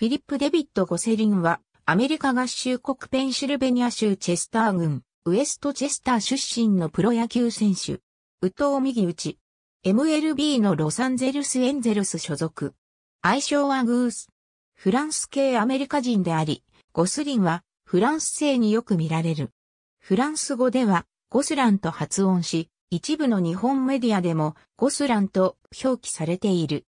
フィリップ・デビット・ゴセリンは、アメリカ合衆国ペンシルベニア州チェスター郡、ウエストチェスター出身のプロ野球選手。宇藤右打ち。MLB のロサンゼルス・エンゼルス所属。愛称はグース。フランス系アメリカ人であり、ゴスリンはフランス製によく見られる。フランス語ではゴスランと発音し、一部の日本メディアでもゴスランと表記されている。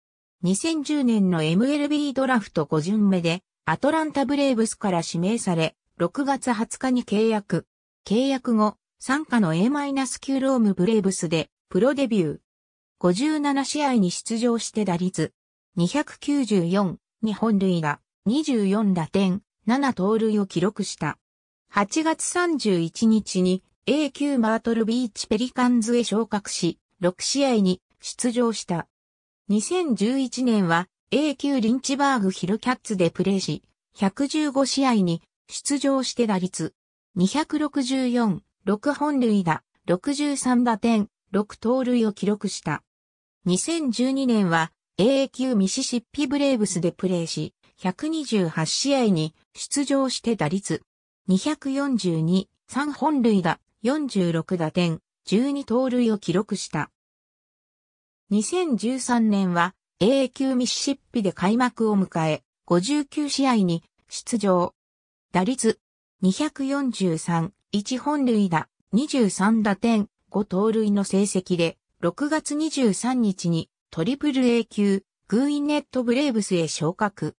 2010年の MLB ドラフト5巡目で、アトランタブレーブスから指名され、6月20日に契約。契約後、参加の A- 9ロームブレーブスで、プロデビュー。57試合に出場して打率。294、日本塁打、24打点、7盗塁を記録した。8月31日に A 級マートルビーチペリカンズへ昇格し、6試合に出場した。2011年は A 級リンチバーグヒルキャッツでプレーし、115試合に出場して打率264、6本塁打、63打点、6盗塁を記録した。2012年は A 級ミシシッピブレーブスでプレーし、128試合に出場して打率242、3本塁打、46打点、12盗塁を記録した。2013年は A 級ミシシッピで開幕を迎え、59試合に出場。打率243、1本塁打、23打点、5盗塁の成績で、6月23日にトリプル A 級、グーイネットブレーブスへ昇格。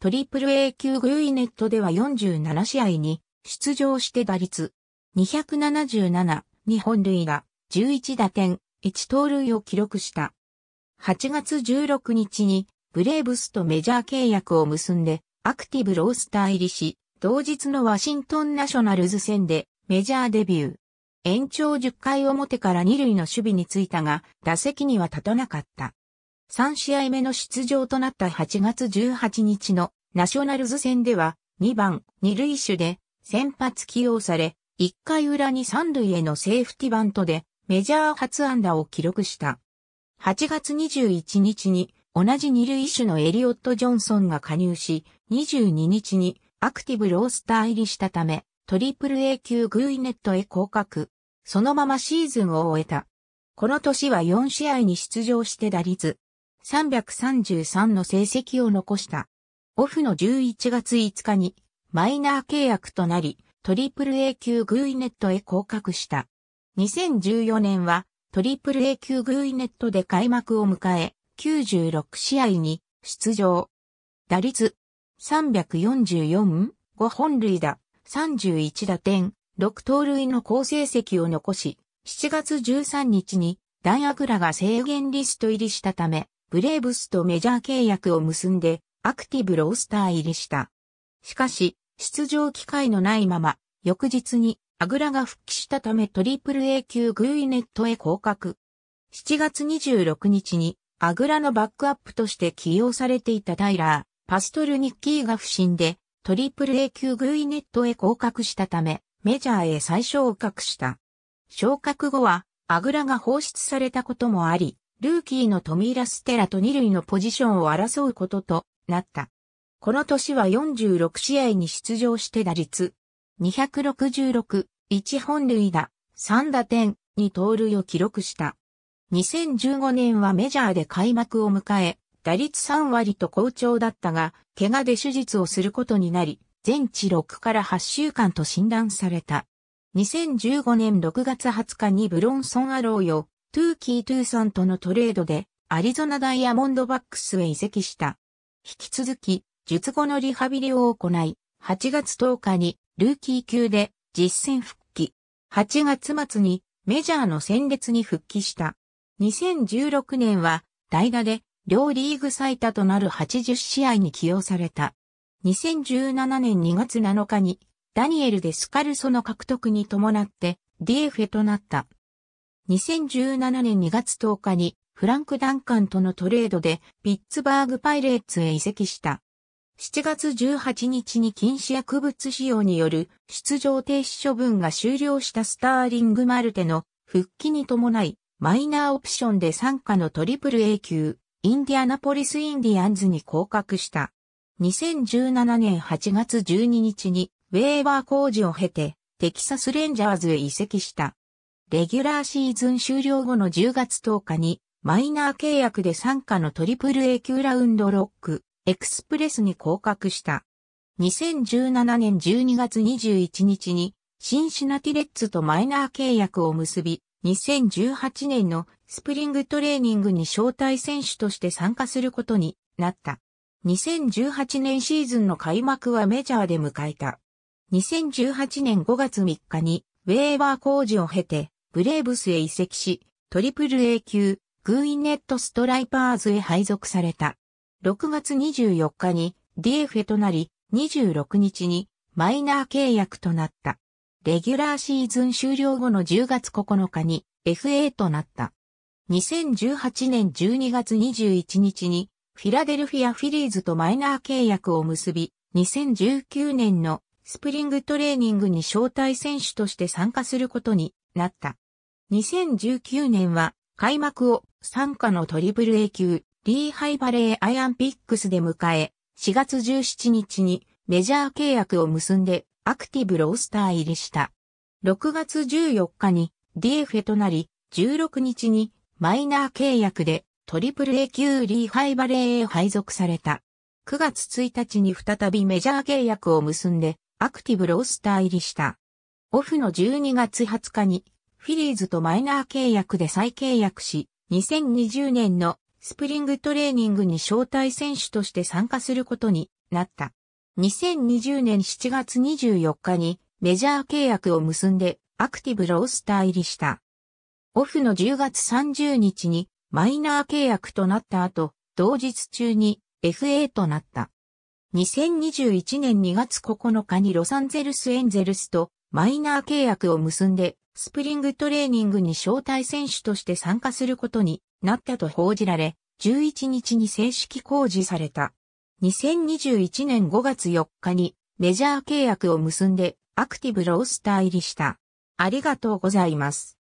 トリプル A 級グーイネットでは47試合に出場して打率277、2本塁打、11打点、1盗塁を記録した。8月16日にブレーブスとメジャー契約を結んでアクティブロースター入りし、同日のワシントンナショナルズ戦でメジャーデビュー。延長10回表から2塁の守備についたが、打席には立たなかった。3試合目の出場となった8月18日のナショナルズ戦では2番2塁手で先発起用され、1回裏に3塁へのセーフティバントでメジャー初安打を記録した。8月21日に同じ二塁手のエリオット・ジョンソンが加入し、22日にアクティブロースター入りしたため、トリプル A 級グーイネットへ降格。そのままシーズンを終えた。この年は4試合に出場して打率333の成績を残した。オフの11月5日にマイナー契約となり、トリプル A 級グーイネットへ降格した。2014年はトリプル A 級グイネットで開幕を迎え、96試合に出場。打率344、5本類打、31打点、6盗塁の好成績を残し、7月13日にダイアグラが制限リスト入りしたため、ブレーブスとメジャー契約を結んで、アクティブロースター入りした。しかし、出場機会のないまま、翌日にアグラが復帰したためトリプル A 級グーイネットへ降格。7月26日に、アグラのバックアップとして起用されていたタイラー、パストルニッキーが不審で、トリプル A 級グイネットへ降格したため、メジャーへ再昇格した。昇格後は、アグラが放出されたこともあり、ルーキーのトミーラステラと二塁のポジションを争うこととなった。この年は46試合に出場して打率266、1本塁打、3打点、2盗塁を記録した。2015年はメジャーで開幕を迎え、打率3割と好調だったが、怪我で手術をすることになり、全治6から8週間と診断された。2015年6月20日にブロンソン・アローよ、トゥーキー・トゥーさんとのトレードで、アリゾナダイヤモンドバックスへ移籍した。引き続き、術後のリハビリを行い、8月10日にルーキー級で実戦復帰。8月末にメジャーの戦列に復帰した。2016年は代打で両リーグ最多となる80試合に起用された。2017年2月7日にダニエル・デスカルソの獲得に伴ってディエフェとなった。2017年2月10日にフランク・ダンカンとのトレードでピッツバーグ・パイレーツへ移籍した。7月18日に禁止薬物使用による出場停止処分が終了したスターリング・マルテの復帰に伴い、マイナーオプションで参加のトリプル A 級、インディアナポリス・インディアンズに降格した。2017年8月12日にウェーバー工事を経てテキサス・レンジャーズへ移籍した。レギュラーシーズン終了後の10月10日にマイナー契約で参加のトリプル A 級ラウンドロックエクスプレスに降格した。2017年12月21日に、シンシナティレッツとマイナー契約を結び、2018年のスプリングトレーニングに招待選手として参加することになった。2018年シーズンの開幕はメジャーで迎えた。2018年5月3日にウェーバー工事を経てブレーブスへ移籍し、トリプル A 級、グーイネットストライパーズへ配属された。6月24日に DFA となり、26日にマイナー契約となった。レギュラーシーズン終了後の10月9日に FA となった。2018年12月21日にフィラデルフィアフィリーズとマイナー契約を結び、2019年のスプリングトレーニングに招待選手として参加することになった。2019年は開幕を参加のトリプル A 級、リーハイバレーアイアンピックスで迎え、4月17日にメジャー契約を結んでアクティブロースター入りした。6月14日に DFA となり、16日にマイナー契約でトリプル A 級リーハイバレーへ配属された。9月1日に再びメジャー契約を結んでアクティブロースター入りした。オフの12月20日にフィリーズとマイナー契約で再契約し、2020年のスプリングトレーニングに招待選手として参加することになった。2020年7月24日にメジャー契約を結んでアクティブロースター入りした。オフの10月30日にマイナー契約となった後、同日中に FA となった。2021年2月9日にロサンゼルスエンゼルスとマイナー契約を結んで、スプリングトレーニングに招待選手として参加することになったと報じられ、11日に正式公示された。2021年5月4日にメジャー契約を結んでアクティブロースター入りした。ありがとうございます。